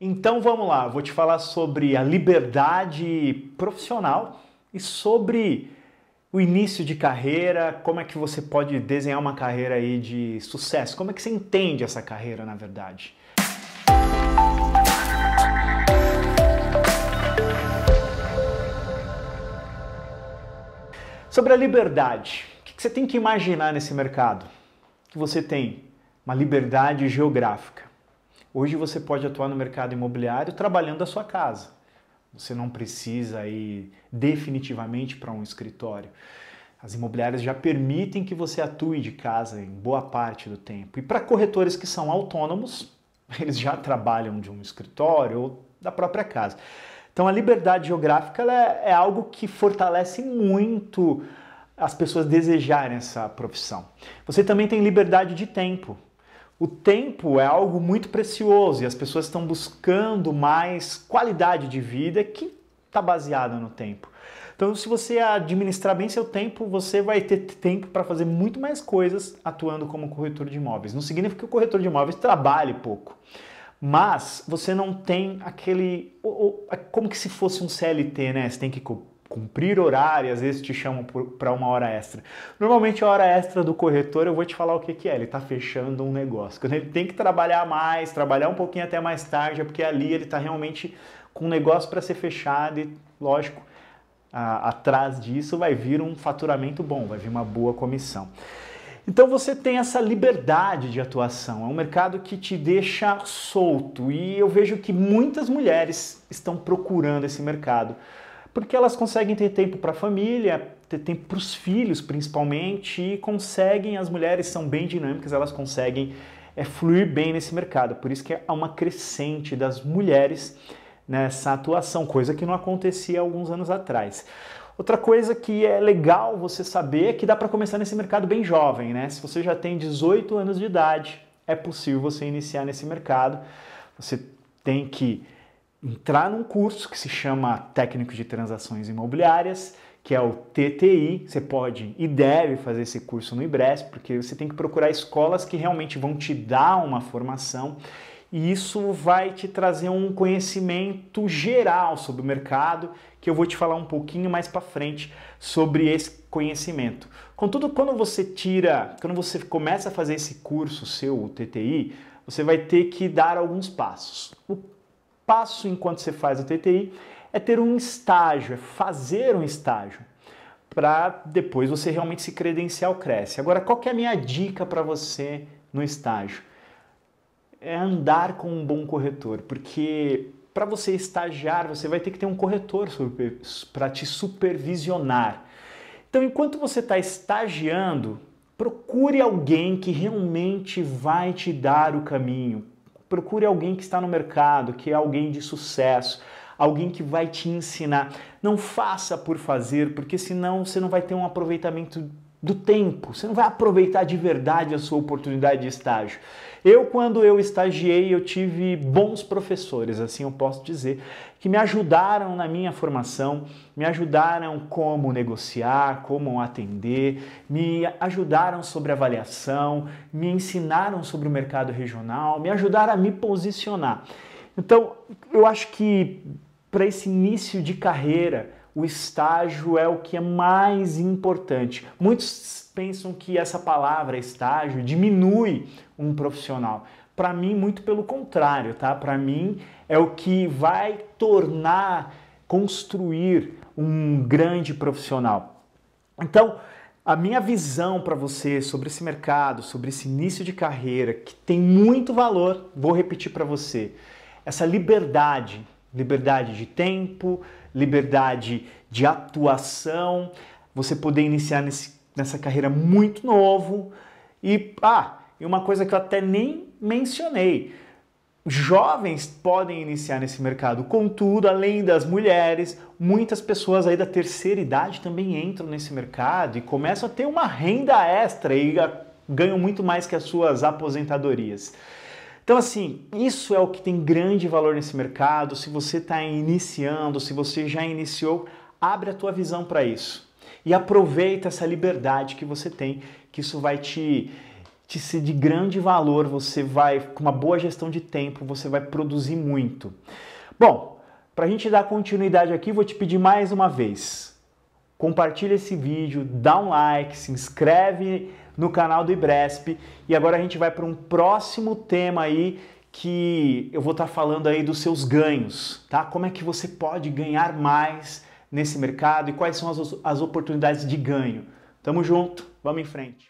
Então vamos lá, vou te falar sobre a liberdade profissional e sobre o início de carreira, como é que você pode desenhar uma carreira aí de sucesso, como é que você entende essa carreira na verdade. Sobre a liberdade, o que você tem que imaginar nesse mercado? Que você tem uma liberdade geográfica Hoje você pode atuar no mercado imobiliário trabalhando da sua casa. Você não precisa ir definitivamente para um escritório. As imobiliárias já permitem que você atue de casa em boa parte do tempo. E para corretores que são autônomos, eles já trabalham de um escritório ou da própria casa. Então a liberdade geográfica é, é algo que fortalece muito as pessoas desejarem essa profissão. Você também tem liberdade de tempo. O tempo é algo muito precioso e as pessoas estão buscando mais qualidade de vida que está baseada no tempo. Então, se você administrar bem seu tempo, você vai ter tempo para fazer muito mais coisas atuando como corretor de imóveis. Não significa que o corretor de imóveis trabalhe pouco, mas você não tem aquele. Como que se fosse um CLT, né? Você tem que cumprir horário, às vezes te chamam para uma hora extra. Normalmente a hora extra do corretor, eu vou te falar o que, que é, ele está fechando um negócio. Quando ele tem que trabalhar mais, trabalhar um pouquinho até mais tarde, é porque ali ele está realmente com um negócio para ser fechado e, lógico, a, atrás disso vai vir um faturamento bom, vai vir uma boa comissão. Então você tem essa liberdade de atuação, é um mercado que te deixa solto e eu vejo que muitas mulheres estão procurando esse mercado porque elas conseguem ter tempo para a família, ter tempo para os filhos principalmente, e conseguem, as mulheres são bem dinâmicas, elas conseguem é, fluir bem nesse mercado. Por isso que há é uma crescente das mulheres nessa atuação, coisa que não acontecia alguns anos atrás. Outra coisa que é legal você saber é que dá para começar nesse mercado bem jovem, né? Se você já tem 18 anos de idade, é possível você iniciar nesse mercado. Você tem que entrar num curso que se chama Técnico de Transações Imobiliárias, que é o TTI. Você pode e deve fazer esse curso no IBRESS porque você tem que procurar escolas que realmente vão te dar uma formação e isso vai te trazer um conhecimento geral sobre o mercado, que eu vou te falar um pouquinho mais para frente sobre esse conhecimento. Contudo, quando você tira, quando você começa a fazer esse curso seu, o TTI, você vai ter que dar alguns passos. O passo enquanto você faz a TTI é ter um estágio, é fazer um estágio para depois você realmente se credenciar o Cresce. Agora, qual é a minha dica para você no estágio? É andar com um bom corretor, porque para você estagiar, você vai ter que ter um corretor para te supervisionar. Então, enquanto você está estagiando, procure alguém que realmente vai te dar o caminho, Procure alguém que está no mercado, que é alguém de sucesso, alguém que vai te ensinar. Não faça por fazer, porque senão você não vai ter um aproveitamento do tempo, você não vai aproveitar de verdade a sua oportunidade de estágio. Eu, quando eu estagiei, eu tive bons professores, assim eu posso dizer, que me ajudaram na minha formação, me ajudaram como negociar, como atender, me ajudaram sobre avaliação, me ensinaram sobre o mercado regional, me ajudaram a me posicionar. Então, eu acho que para esse início de carreira, o estágio é o que é mais importante. Muitos pensam que essa palavra estágio diminui um profissional. Para mim, muito pelo contrário, tá? Para mim é o que vai tornar, construir um grande profissional. Então, a minha visão para você sobre esse mercado, sobre esse início de carreira que tem muito valor, vou repetir para você. Essa liberdade, liberdade de tempo, liberdade de atuação, você poder iniciar nesse, nessa carreira muito novo. E, ah, e uma coisa que eu até nem mencionei, jovens podem iniciar nesse mercado. Contudo, além das mulheres, muitas pessoas aí da terceira idade também entram nesse mercado e começam a ter uma renda extra e ah, ganham muito mais que as suas aposentadorias. Então, assim, isso é o que tem grande valor nesse mercado. Se você está iniciando, se você já iniciou, abre a tua visão para isso. E aproveita essa liberdade que você tem, que isso vai te, te ser de grande valor. Você vai, com uma boa gestão de tempo, você vai produzir muito. Bom, para a gente dar continuidade aqui, vou te pedir mais uma vez. Compartilha esse vídeo, dá um like, se inscreve no canal do Ibresp. E agora a gente vai para um próximo tema aí que eu vou estar tá falando aí dos seus ganhos, tá? Como é que você pode ganhar mais nesse mercado e quais são as, as oportunidades de ganho. Tamo junto, vamos em frente.